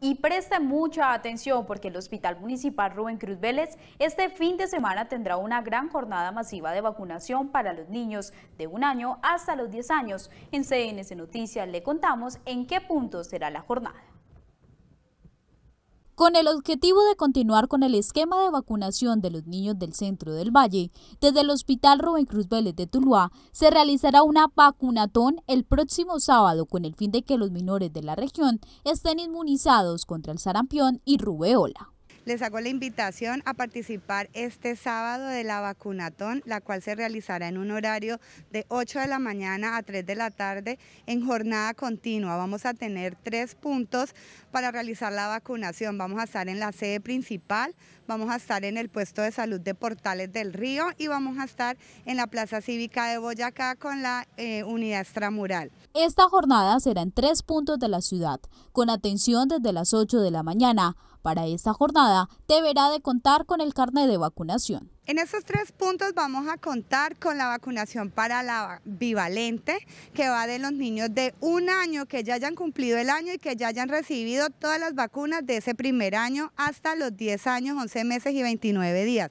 Y preste mucha atención porque el Hospital Municipal Rubén Cruz Vélez este fin de semana tendrá una gran jornada masiva de vacunación para los niños de un año hasta los 10 años. En CNS Noticias le contamos en qué punto será la jornada. Con el objetivo de continuar con el esquema de vacunación de los niños del centro del Valle, desde el Hospital Rubén Cruz Vélez de Tuluá se realizará una vacunatón el próximo sábado con el fin de que los menores de la región estén inmunizados contra el sarampión y rubeola les hago la invitación a participar este sábado de la vacunatón, la cual se realizará en un horario de 8 de la mañana a 3 de la tarde en jornada continua. Vamos a tener tres puntos para realizar la vacunación. Vamos a estar en la sede principal, vamos a estar en el puesto de salud de Portales del Río y vamos a estar en la Plaza Cívica de Boyacá con la eh, unidad extramural. Esta jornada será en tres puntos de la ciudad, con atención desde las 8 de la mañana para esta jornada deberá de contar con el carnet de vacunación. En esos tres puntos vamos a contar con la vacunación para la bivalente, que va de los niños de un año, que ya hayan cumplido el año y que ya hayan recibido todas las vacunas de ese primer año hasta los 10 años, 11 meses y 29 días.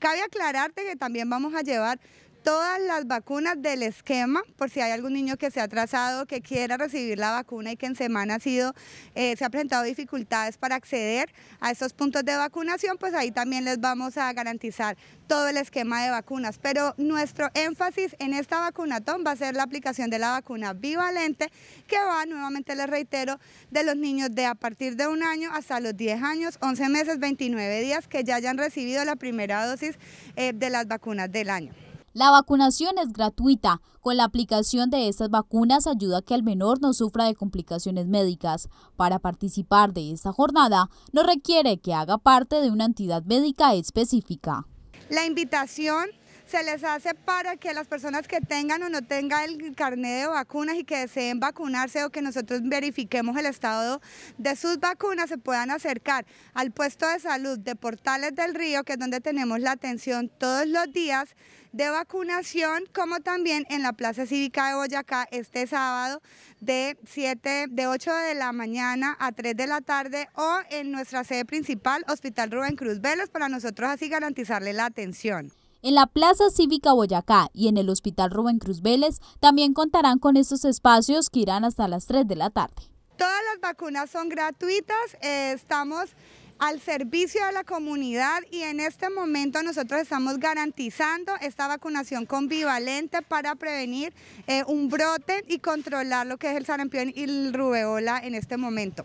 Cabe aclararte que también vamos a llevar todas las vacunas del esquema, por si hay algún niño que se ha atrasado, que quiera recibir la vacuna y que en semana ha sido, eh, se ha presentado dificultades para acceder a estos puntos de vacunación, pues ahí también les vamos a garantizar todo el esquema de vacunas. Pero nuestro énfasis en esta vacunatón va a ser la aplicación de la vacuna bivalente, que va, nuevamente les reitero, de los niños de a partir de un año hasta los 10 años, 11 meses, 29 días, que ya hayan recibido la primera dosis eh, de las vacunas del año. La vacunación es gratuita. Con la aplicación de estas vacunas ayuda a que el menor no sufra de complicaciones médicas. Para participar de esta jornada, no requiere que haga parte de una entidad médica específica. La invitación se les hace para que las personas que tengan o no tengan el carnet de vacunas y que deseen vacunarse o que nosotros verifiquemos el estado de sus vacunas se puedan acercar al puesto de salud de Portales del Río, que es donde tenemos la atención todos los días de vacunación, como también en la Plaza Cívica de Boyacá este sábado de, 7, de 8 de la mañana a 3 de la tarde o en nuestra sede principal, Hospital Rubén Cruz Vélez, para nosotros así garantizarle la atención. En la Plaza Cívica Boyacá y en el Hospital Rubén Cruz Vélez también contarán con estos espacios que irán hasta las 3 de la tarde. Todas las vacunas son gratuitas, eh, estamos al servicio de la comunidad y en este momento nosotros estamos garantizando esta vacunación convivalente para prevenir eh, un brote y controlar lo que es el sarampión y el rubeola en este momento.